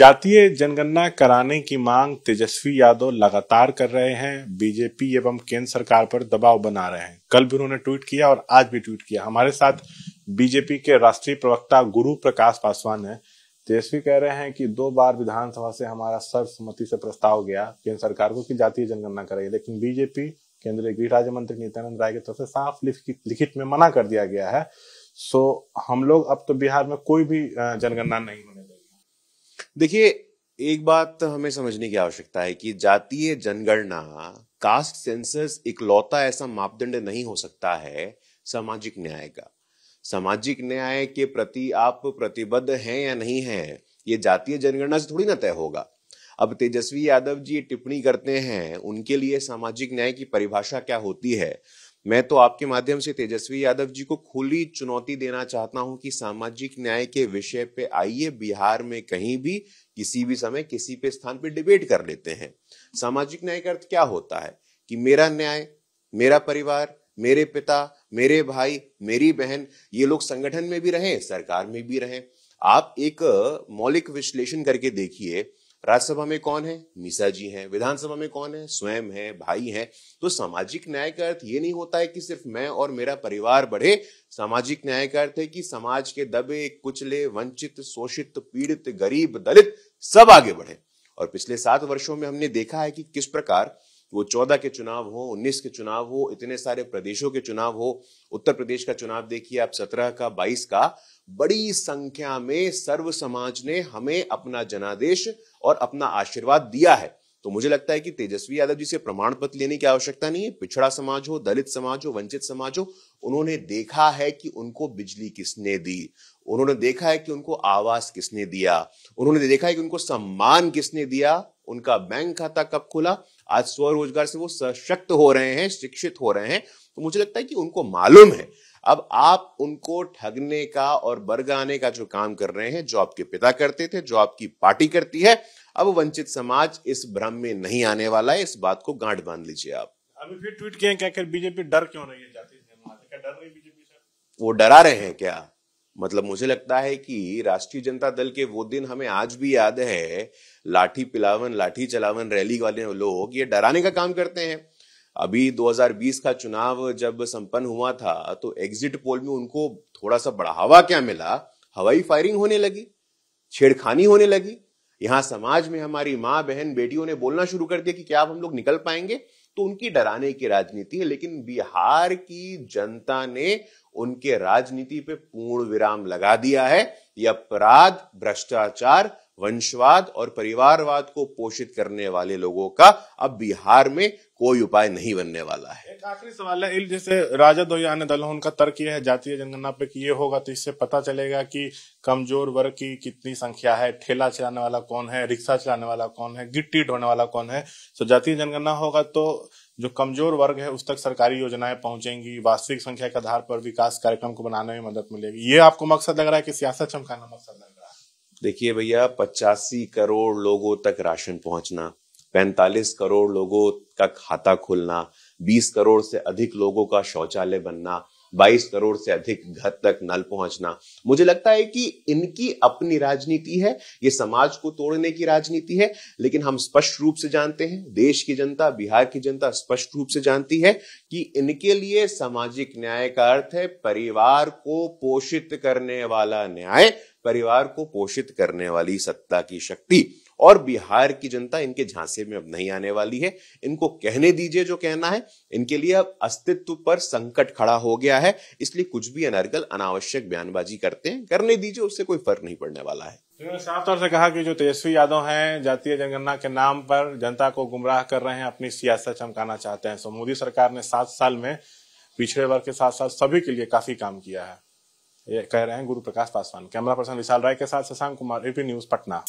जातीय जनगणना कराने की मांग तेजस्वी यादव लगातार कर रहे हैं बीजेपी एवं केंद्र सरकार पर दबाव बना रहे हैं कल भी उन्होंने ट्वीट किया और आज भी ट्वीट किया हमारे साथ बीजेपी के राष्ट्रीय प्रवक्ता गुरु प्रकाश पासवान है तेजस्वी कह रहे हैं कि दो बार विधानसभा से हमारा सर्वसम्मति से प्रस्ताव गया केंद्र सरकार को कि जातीय जनगणना करेगी लेकिन बीजेपी केंद्रीय गृह राज्य मंत्री नित्यानंद राय की तरफ से साफ लिखित में मना कर दिया गया है सो हम लोग अब तो बिहार में कोई भी जनगणना नहीं देखिए एक बात हमें समझने की आवश्यकता है कि जातीय जनगणना कास्ट सेंसस इकलौता ऐसा मापदंड नहीं हो सकता है सामाजिक न्याय का सामाजिक न्याय के प्रति आप प्रतिबद्ध हैं या नहीं हैं ये जातीय जनगणना से थोड़ी ना तय होगा अब तेजस्वी यादव जी टिप्पणी करते हैं उनके लिए सामाजिक न्याय की परिभाषा क्या होती है मैं तो आपके माध्यम से तेजस्वी यादव जी को खुली चुनौती देना चाहता हूं कि सामाजिक न्याय के विषय पे आइए बिहार में कहीं भी किसी भी समय किसी पे स्थान पे डिबेट कर लेते हैं सामाजिक न्याय का अर्थ क्या होता है कि मेरा न्याय मेरा परिवार मेरे पिता मेरे भाई मेरी बहन ये लोग संगठन में भी रहे सरकार में भी रहे आप एक मौलिक विश्लेषण करके देखिए राज्यसभा में कौन है मीसा जी हैं विधानसभा में कौन है स्वयं है भाई हैं तो सामाजिक न्याय का अर्थ ये नहीं होता है कि सिर्फ मैं और मेरा परिवार बढ़े सामाजिक न्याय का अर्थ है कि समाज के दबे कुचले वंचित शोषित पीड़ित गरीब दलित सब आगे बढ़े और पिछले सात वर्षों में हमने देखा है कि किस प्रकार वो चौदह के चुनाव हो उन्नीस के चुनाव हो इतने सारे प्रदेशों के चुनाव हो उत्तर प्रदेश का चुनाव देखिए आप सत्रह का बाईस का बड़ी संख्या में सर्व समाज ने हमें अपना जनादेश और अपना आशीर्वाद दिया है तो मुझे लगता है कि तेजस्वी यादव जी से प्रमाण पत्र लेने की आवश्यकता नहीं है पिछड़ा समाज हो दलित समाज हो वंचित समाज हो उन्होंने देखा है कि उनको बिजली किसने दी उन्होंने देखा है कि उनको आवास किसने दिया उन्होंने देखा है कि उनको सम्मान किसने दिया उनका बैंक खाता कब खुला आज स्वरोजगार से वो सशक्त हो रहे हैं शिक्षित हो रहे हैं तो मुझे लगता है कि उनको मालूम है अब आप उनको ठगने का और बरगाने का जो काम कर रहे हैं जो आपके पिता करते थे जो आपकी पार्टी करती है अब वंचित समाज इस भ्रम में नहीं आने वाला है इस बात को गांठ बांध लीजिए आप अभी फिर ट्वीट किए क्या बीजेपी डर क्यों रही है जाति डर रही बीजेपी वो डरा रहे हैं क्या मतलब मुझे लगता है कि राष्ट्रीय जनता दल के वो दिन हमें आज भी याद है लाठी पिलावन लाठी चलावन रैली वाले लोग ये डराने का काम करते हैं अभी 2020 का चुनाव जब संपन्न हुआ था तो एग्जिट पोल में उनको थोड़ा सा बढ़ावा क्या मिला हवाई फायरिंग होने लगी छेड़खानी होने लगी यहां समाज में हमारी माँ बहन बेटियों ने बोलना शुरू कर दिया कि क्या आप हम लोग निकल पाएंगे तो उनकी डराने की राजनीति है लेकिन बिहार की जनता ने उनके राजनीति पे पूर्ण विराम लगा दिया है ये अपराध भ्रष्टाचार वंशवाद और परिवारवाद को पोषित करने वाले लोगों का अब बिहार में कोई उपाय नहीं बनने वाला है एक आखिरी सवाल है जैसे राजा दोयान दलों उनका तर्क यह है जातीय जनगणना पे ये होगा तो इससे पता चलेगा कि कमजोर वर्ग की कितनी संख्या है ठेला चलाने वाला कौन है रिक्शा चलाने वाला कौन है गिट्टी ढोने वाला कौन है तो जातीय जनगणना होगा तो जो कमजोर वर्ग है उस तक सरकारी योजनाएं पहुंचेंगी वास्तविक संख्या के आधार पर विकास कार्यक्रम को बनाने में मदद मिलेगी ये आपको मकसद लग रहा है कि सियासत चमकाना मकसद लग रहा है देखिए भैया पचासी करोड़ लोगों तक राशन पहुंचना पैंतालीस करोड़ लोगों का खाता खुलना बीस करोड़ से अधिक लोगों का शौचालय बनना बाईस करोड़ से अधिक घर तक नल पहुंचना मुझे लगता है कि इनकी अपनी राजनीति है ये समाज को तोड़ने की राजनीति है लेकिन हम स्पष्ट रूप से जानते हैं देश की जनता बिहार की जनता स्पष्ट रूप से जानती है कि इनके लिए सामाजिक न्याय का अर्थ है परिवार को पोषित करने वाला न्याय परिवार को पोषित करने वाली सत्ता की शक्ति और बिहार की जनता इनके झांसे में अब नहीं आने वाली है इनको कहने दीजिए जो कहना है इनके लिए अब अस्तित्व पर संकट खड़ा हो गया है इसलिए कुछ भी अनर्गल अनावश्यक बयानबाजी करते हैं करने दीजिए उससे कोई फर्क नहीं पड़ने वाला है तो साफ तौर से कहा कि जो तेजस्वी यादव हैं जातीय जनगणना के नाम पर जनता को गुमराह कर रहे हैं अपनी सियासत चमकाना चाहते हैं सो मोदी सरकार ने सात साल में पिछड़े वर्ग के साथ साथ सभी के लिए काफी काम किया है ये कह रहे हैं गुरु प्रकाश पासवान कैमरा पर्सन विशाल राय के साथ शशांक कुमार एपी न्यूज पटना